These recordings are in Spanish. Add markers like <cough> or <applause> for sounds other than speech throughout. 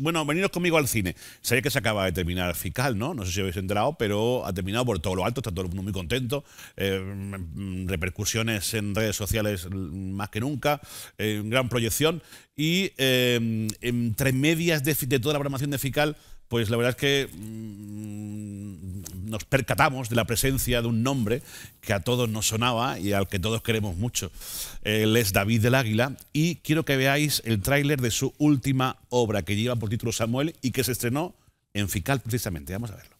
bueno, veniros conmigo al cine. Sabéis que se acaba de terminar Fiscal, ¿no? No sé si habéis entrado, pero ha terminado por todo lo alto, está todo el mundo muy contento. Eh, mm, repercusiones en redes sociales más que nunca, eh, gran proyección. Y eh, entre medias de, de toda la programación de Fiscal pues la verdad es que mm, nos percatamos de la presencia de un nombre que a todos nos sonaba y al que todos queremos mucho. Él es David del Águila y quiero que veáis el tráiler de su última obra que lleva por título Samuel y que se estrenó en Fical precisamente. Vamos a verlo.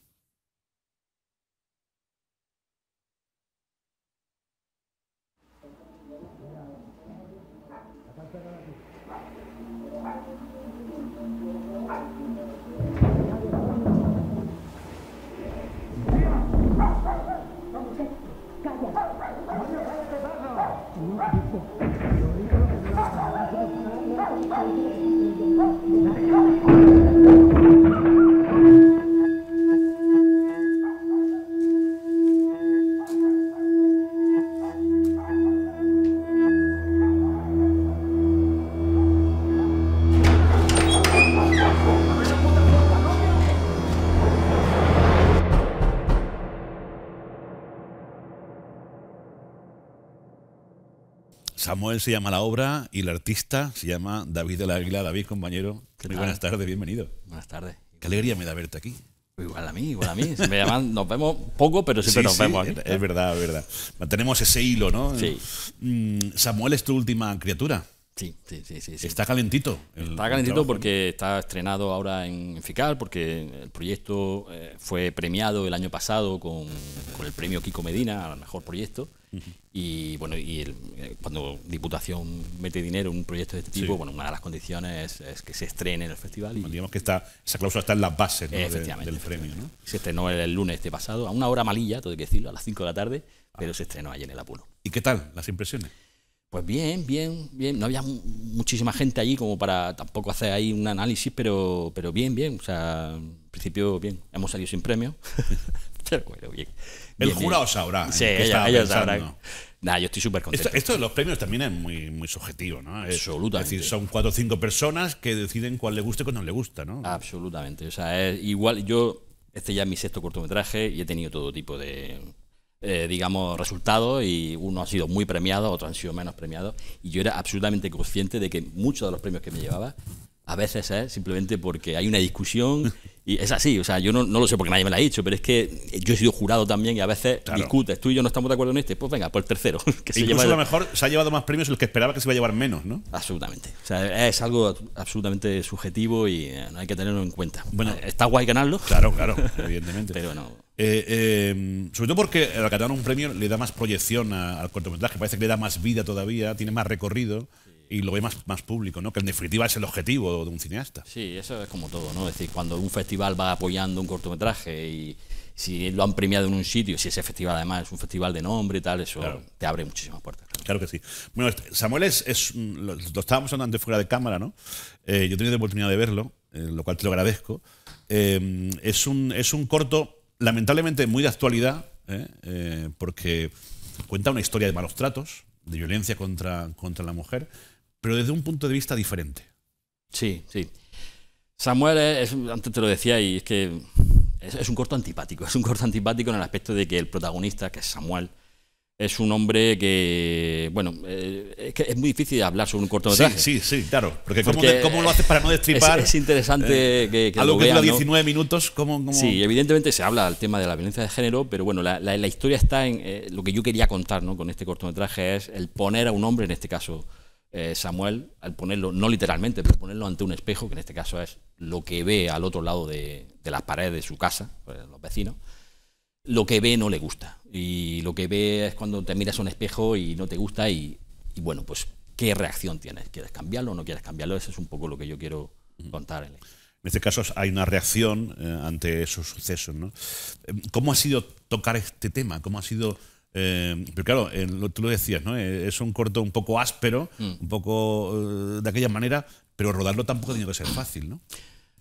se llama la obra y el artista se llama David de la Águila. David, compañero, muy buenas tardes, bienvenido. Buenas tardes. Qué alegría me da verte aquí. Igual a mí, igual a mí. nos vemos poco, pero siempre nos vemos. Es verdad, es verdad. Mantenemos ese hilo, ¿no? Sí. Mm, Samuel es tu última criatura. Sí, sí, sí, sí, Está calentito. está calentito porque está estrenado ahora en FICAL, porque el proyecto eh, fue premiado el año pasado con, el premio Kiko Medina al mejor proyecto. Y bueno, y eh, cuando Diputación mete dinero en un proyecto de este tipo, bueno, una de las condiciones es, que se estrene en el festival. Y, digamos que está, esa cláusula está en las bases del premio. Se estrenó el, lunes este pasado, a una hora malilla, todo que decirlo, a las 5 de la tarde, ah. pero se estrenó ayer en el Apolo. ¿Y qué tal las impresiones? Pues bien, bien, bien. No había muchísima gente allí como para tampoco hacer ahí un análisis, pero, pero bien, bien. O sea, en principio, bien. Hemos salido sin premio. <laughs> El jurado sabrá. ¿eh? Sí, ellos, sabrán. yo estoy súper contento. Esto, de los premios también es muy, muy subjetivo, ¿no? Absolutamente. Es decir, son cuatro o cinco personas que deciden cuál le gusta y cuál no le gusta, ¿no? Absolutamente. O sea, igual, yo, este ya es mi sexto cortometraje y he tenido todo tipo de eh, digamos, resultados y uno ha sido muy premiado, otro han sido menos premiados y yo era absolutamente consciente de que muchos de los premios que me llevaba a veces es simplemente porque hay una discusión <laughs> y es así, o sea, yo no, lo sé porque nadie me lo ha dicho, pero es que yo he sido jurado también y a veces discutes, tú y yo no estamos de acuerdo en este, pues venga, por el tercero. <laughs> Que se lo mejor se ha llevado más premios el que esperaba que se iba a llevar menos, ¿no? Absolutamente, o sea, es algo absolutamente subjetivo y eh, no hay que tenerlo en cuenta. Bueno, está guay ganarlo. Claro, claro, <laughs> evidentemente. pero no. Eh, eh, sobre todo porque el ganar un premio le da más proyección al cortometraje, parece que le da más vida todavía, tiene más recorrido y lo ve más, más público, ¿no? que en definitiva es el objetivo de un cineasta. Sí, eso es como todo, ¿no? es decir, cuando un festival va apoyando un cortometraje y si lo han premiado en un sitio, si ese festival además es un festival de nombre y tal, eso te abre muchísimas puertas. Claro que sí. Bueno, este, Samuel es, lo, estábamos hablando antes fuera de cámara, ¿no? Eh, yo he tenido la oportunidad de verlo, lo cual te lo agradezco. es, un, es un corto lamentablemente muy de actualidad, ¿eh? Eh, porque cuenta una historia de malos tratos, de violencia contra, contra la mujer, pero desde un punto de vista diferente. Sí, sí. Samuel, es, antes te lo decía, y es que es, un corto antipático. Es un corto antipático en el aspecto de que el protagonista, que es Samuel, es un hombre que, bueno, eh, es que es muy difícil hablar sobre un cortometraje. Sí, sí, claro. Porque, ¿cómo, lo haces para no destripar? Es, interesante eh, que, que, Algo que dura 19 minutos, ¿cómo, Sí, evidentemente se habla del tema de la violencia de género, pero bueno, la, historia está en eh, lo que yo quería contar ¿no? con este cortometraje, es el poner a un hombre, en este caso Samuel, al ponerlo, no literalmente, pero ponerlo ante un espejo, que en este caso es lo que ve al otro lado de, las paredes de su casa, pues, los vecinos lo que ve no le gusta. Y lo que ve es cuando te miras un espejo y no te gusta y, bueno, pues qué reacción tienes. ¿Quieres cambiarlo o no quieres cambiarlo? Eso es un poco lo que yo quiero contar. En este caso hay una reacción eh, ante esos sucesos. ¿no? Eh, ¿Cómo ha sido tocar este tema? ¿Cómo ha sido eh, pero claro, lo, tú lo decías, ¿no? es un corto un poco áspero, mm. un poco de aquella manera, pero rodarlo tampoco tiene que ser fácil, ¿no?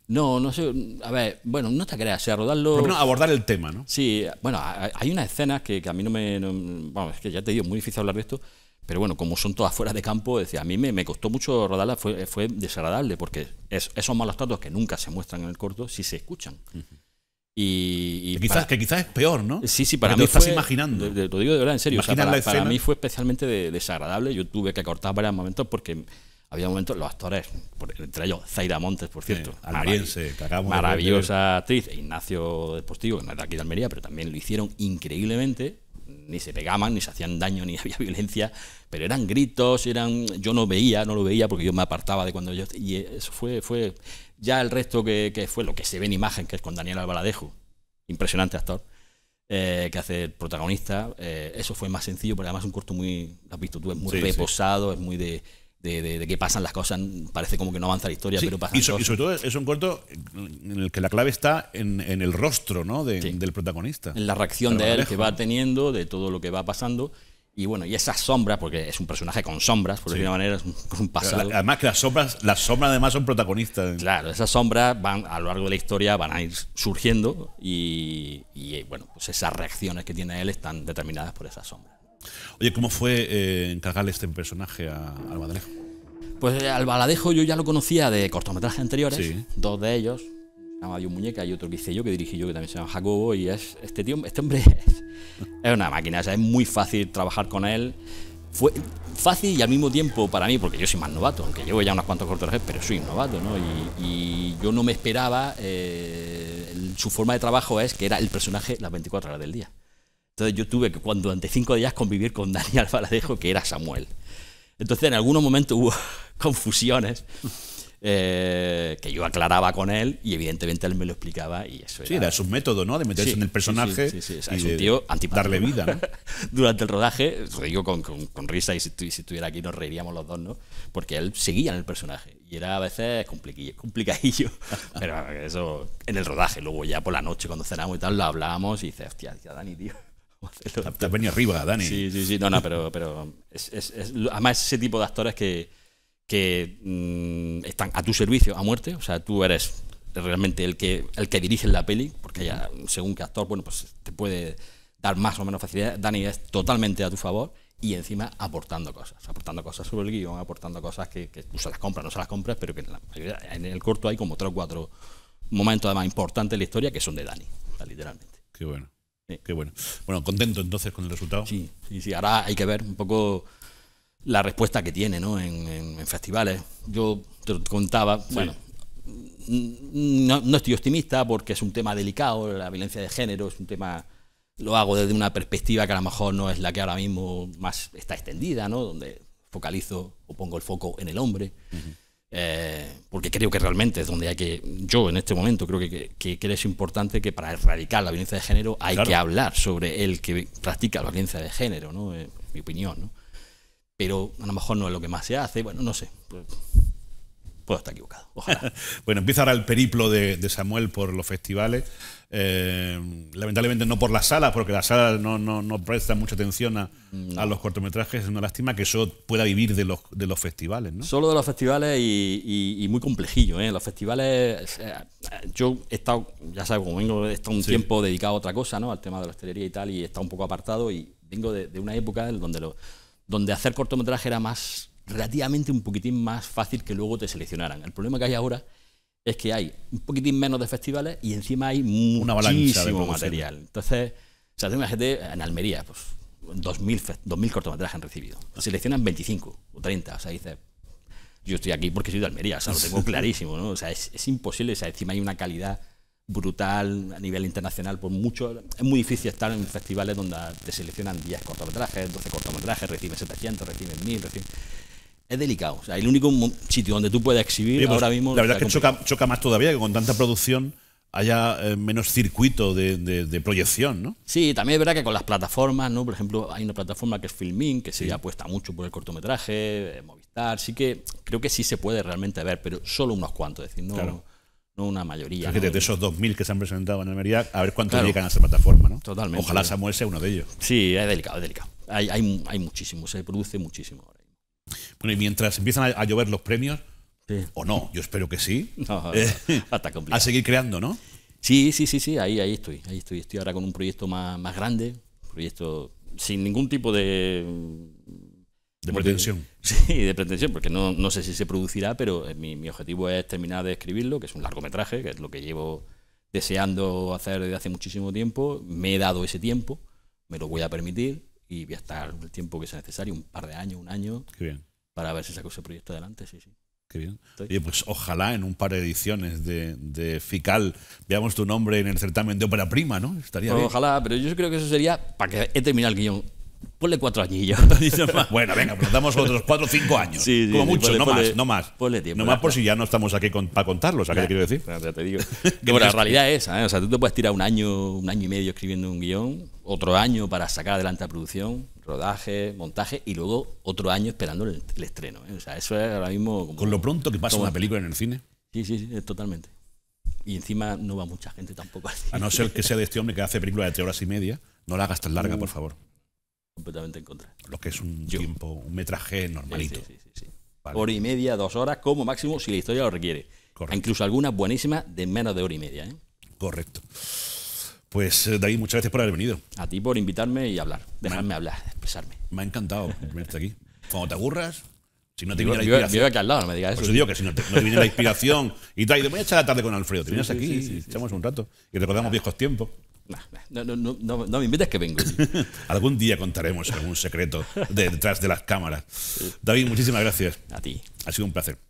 No, no sé. A ver, bueno, no te creas, o sea, rodarlo. Pero abordar el tema, ¿no? Sí, bueno, hay unas escenas que, a mí no me. vamos, es que ya te digo, es muy difícil hablar de esto, pero bueno, como son todas fuera de campo, decía, a mí me, costó mucho rodarla, fue, fue desagradable, porque es, esos malos tratos que nunca se muestran en el corto, sí se escuchan. Y, que, quizás, que quizás es peor, ¿no? Sí, sí, para mí. estás imaginando. Te, lo digo de verdad, en serio. para, mí fue especialmente desagradable. Yo tuve que cortar varios momentos porque había momentos, los actores, entre ellos Zaira Montes, por cierto, maravillosa actriz, e Ignacio Deportivo, que no aquí de Almería, pero también lo hicieron increíblemente, ni se pegaban, ni se hacían daño, ni <laughs> había violencia, pero eran gritos, eran yo no veía, no lo veía porque yo me apartaba de cuando yo... Y eso fue, fue ya el resto que, fue lo que se ve en imagen, que es con Daniel Albaladejo, impresionante actor. Eh, que hace el protagonista, eh, eso fue más sencillo, porque además es un corto muy, has visto tú, es muy reposado, es muy de, de, de, que pasan las cosas, parece como que no avanza la historia, pero pasa. y, sobre todo es un corto en el que la clave está en, el rostro ¿no? del protagonista. En la reacción de él que va teniendo, de todo lo que va pasando. Y bueno, y esas sombras, porque es un personaje con sombras, por decirlo de manera, es <laughs> un, pasado. además que las sombras, las sombras además son protagonistas. Claro, esas sombras van a lo largo de la historia van a ir surgiendo y, y eh, bueno, pues esas reacciones que tiene él están determinadas por esas sombras. Oye, ¿cómo fue eh, encargarle este personaje a, de Albaladejo? Pues eh, Albaladejo yo ya lo conocía de cortometrajes anteriores, dos de ellos, llama Dios Muñeca y otro que hice yo, que dirigí yo, que también se llama Jacobo, y es este tío, este hombre <laughs> es, una máquina, sea, es muy fácil trabajar con él. Fue fácil y al mismo tiempo para mí, porque yo soy más novato, aunque llevo ya unos cuantos cortometrajes, pero soy un novato, ¿no? Y, yo no me esperaba, eh, su forma de trabajo es que era el personaje las 24 horas del día. Entonces yo tuve que cuando, durante cinco días convivir con Daniel Valadejo, que era Samuel. Entonces en algún momento hubo <laughs> confusiones eh, que yo aclaraba con él y evidentemente él me lo explicaba y eso era... Sí, era su método, ¿no? De meterse en el personaje sí, sí, y es tío darle vida, ¿no? <laughs> Durante el rodaje, lo digo con, risa y si, estuviera aquí nos reiríamos los dos, ¿no? Porque él seguía en el personaje y era a veces complicadillo, <laughs> pero eso en el rodaje, luego ya por la noche cuando cenamos y tal lo hablábamos y dice, hostia, ya Dani, tío te <laughs> venido arriba, Dani. Sí, sí, sí. No, no, pero, pero es, además ese tipo de actores que, que mm, están a tu servicio a muerte. O sea, tú eres realmente el que, el que dirige la peli, porque ya según qué actor, bueno, pues te puede dar más o menos facilidad. Dani es totalmente a tu favor y encima aportando cosas, aportando cosas sobre el guión, aportando cosas que, que tú se las compras, no se las compras, pero que en, el corto hay como tres o cuatro momentos además importantes de la historia que son de Dani, literalmente. Qué bueno. Qué bueno. Bueno, contento entonces con el resultado. Sí, sí, sí. Ahora hay que ver un poco la respuesta que tiene ¿no? en, festivales. Yo te contaba, bueno, no, estoy optimista porque es un tema delicado, la violencia de género es un tema, lo hago desde una perspectiva que a lo mejor no es la que ahora mismo más está extendida, ¿no? donde focalizo o pongo el foco en el hombre. Eh, porque creo que realmente es donde hay que, yo en este momento creo que, que, es importante que para erradicar la violencia de género hay que hablar sobre el que practica la violencia de género, ¿no? Eh, mi opinión, ¿no? Pero a lo mejor no es lo que más se hace, bueno, no sé. Pues, está equivocado. <laughs> bueno, empieza ahora el periplo de, Samuel por los festivales. Eh, lamentablemente no por las salas, porque las salas no, no, prestan mucha atención a, los cortometrajes. Es una lástima que eso pueda vivir de los, de los festivales. ¿no? Solo de los festivales y, muy complejillo. ¿eh? Los festivales. Eh, yo he estado, ya sabes, como vengo, he un tiempo dedicado a otra cosa, ¿no? al tema de la hostelería y tal, y he estado un poco apartado. Y vengo de, una época en donde, lo, donde hacer cortometraje era más relativamente un poquitín más fácil que luego te seleccionaran. El problema que hay ahora es que hay un poquitín menos de festivales y encima hay Una muchísimo de material. Entonces, o sea, tengo gente en Almería, pues 2.000, 2000 cortometrajes han recibido. Seleccionan 25 o 30. O sea, dice, yo estoy aquí porque soy de Almería, o sea, lo tengo <laughs> clarísimo, ¿no? O sea, es, es imposible, o sea, encima hay una calidad brutal a nivel internacional por mucho. Es muy difícil estar en festivales donde te seleccionan 10 cortometrajes, 12 cortometrajes, reciben 700, reciben 1000, reciben es delicado. O sea, el único sitio donde tú puedes exhibir pues, ahora mismo. La verdad es que choca, más todavía que con tanta producción haya eh, menos circuito de, proyección, ¿no? Sí, también es verdad que con las plataformas, ¿no? Por ejemplo, hay una plataforma que es Filmin, que se apuesta mucho por el cortometraje, eh, Movistar, sí que creo que sí se puede realmente ver, pero solo unos cuantos, es decir, no, una mayoría. de esos 2.000 que se han presentado en Almería, a ver cuántos llegan a esa plataforma, ¿no? Totalmente. Ojalá Samuel sea uno de ellos. Sí, es delicado, es delicado. Hay, hay, hay muchísimo, se produce muchísimo bueno, y mientras empiezan a, llover los premios, o no, yo espero que sí, <laughs> eh, <laughs> a seguir creando, ¿no? Sí, sí, sí, sí, ahí, ahí estoy, ahí estoy. Estoy ahora con un proyecto más, más grande, proyecto sin ningún tipo de... De pretensión. <laughs> Sí, de pretensión, porque no, sé si se producirá, pero eh, mi, mi objetivo es terminar de escribirlo, que es un largometraje, que es lo que llevo deseando hacer desde hace muchísimo tiempo. Me he dado ese tiempo, me lo voy a permitir y voy a estar el tiempo que sea necesario, un par de años, un año. Qué bien para ver si saco ese proyecto adelante, sí, sí. Qué bien. y pues ojalá en un par de ediciones de, de, Fical veamos tu nombre en el certamen de ópera prima, ¿no? Estaría pues Ojalá, pero yo creo que eso sería para que he terminado el guión Ponle cuatro añillos. <laughs> bueno, venga, pues otros cuatro o cinco años. como mucho, no más, no más. No más por si ya no estamos aquí para contarlos, ¿sabes qué quiero decir? <laughs> que la realidad es ¿eh? O sea, tú te puedes tirar un año, un año y medio escribiendo un guión, otro año para sacar adelante la producción, rodaje, montaje y luego otro año esperando el, estreno. ¿eh? O sea, eso es ahora mismo. con lo pronto que pasa una película en el cine. Sí, sí, sí, totalmente. Y encima no va mucha gente tampoco así. A no ser que sea de este hombre que hace películas de tres horas y media, no la hagas tan larga, por favor completamente en contra. Lo que es un tiempo, un metraje normalito. Sí, sí, sí, Hora y media, dos horas, como máximo, si la historia lo requiere. Correcto. Incluso algunas buenísimas de menos de hora y media. ¿eh? Correcto. Pues eh, David, muchas gracias por haber venido. A ti por invitarme y hablar, dejarme hablar, expresarme. Me ha encantado tenerte aquí. <laughs> Cuando te aburras, si no te viene la inspiración. Yo, yo al lado, no me digas eso. Por eso digo que si no te, no viene la inspiración y te voy a echar la tarde con Alfredo, te vienes aquí, y echamos un rato y recordamos viejos tiempos. No, no, no, no, me invites que vengo. <laughs> algún día contaremos algún secreto detrás de las cámaras. David, muchísimas gracias. A ti. Ha sido un placer.